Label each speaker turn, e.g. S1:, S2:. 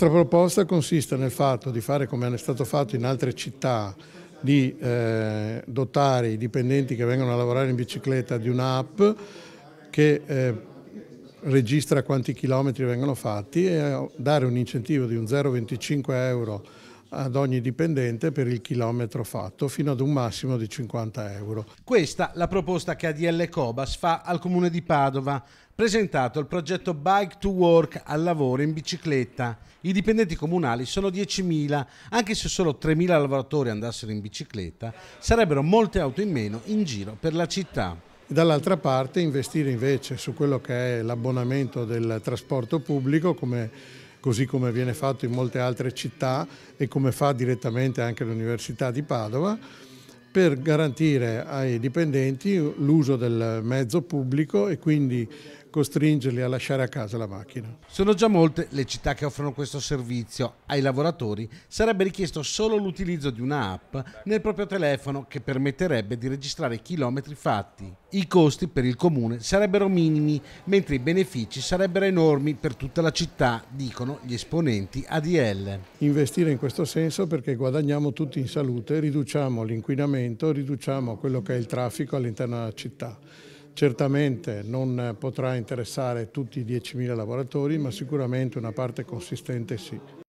S1: La nostra proposta consiste nel fatto di fare come è stato fatto in altre città, di eh, dotare i dipendenti che vengono a lavorare in bicicletta di un'app che eh, registra quanti chilometri vengono fatti e eh, dare un incentivo di un 0,25 euro ad ogni dipendente per il chilometro fatto fino ad un massimo di 50 euro.
S2: Questa la proposta che ADL Cobas fa al comune di Padova presentato il progetto Bike to Work al lavoro in bicicletta. I dipendenti comunali sono 10.000, anche se solo 3.000 lavoratori andassero in bicicletta, sarebbero molte auto in meno in giro per la città. Dall'altra parte
S1: investire invece su quello che è l'abbonamento del trasporto pubblico come così come viene fatto in molte altre città e come fa direttamente anche l'Università di Padova, per garantire ai dipendenti l'uso del mezzo pubblico e quindi costringerli
S2: a lasciare a casa la macchina. Sono già molte le città che offrono questo servizio. Ai lavoratori sarebbe richiesto solo l'utilizzo di un'app nel proprio telefono che permetterebbe di registrare i chilometri fatti. I costi per il comune sarebbero minimi, mentre i benefici sarebbero enormi per tutta la città, dicono gli esponenti ADL.
S1: Investire in questo senso perché guadagniamo tutti in salute, riduciamo l'inquinamento, riduciamo quello che è il traffico all'interno della città. Certamente non potrà interessare tutti i 10.000 lavoratori, ma sicuramente una parte consistente sì.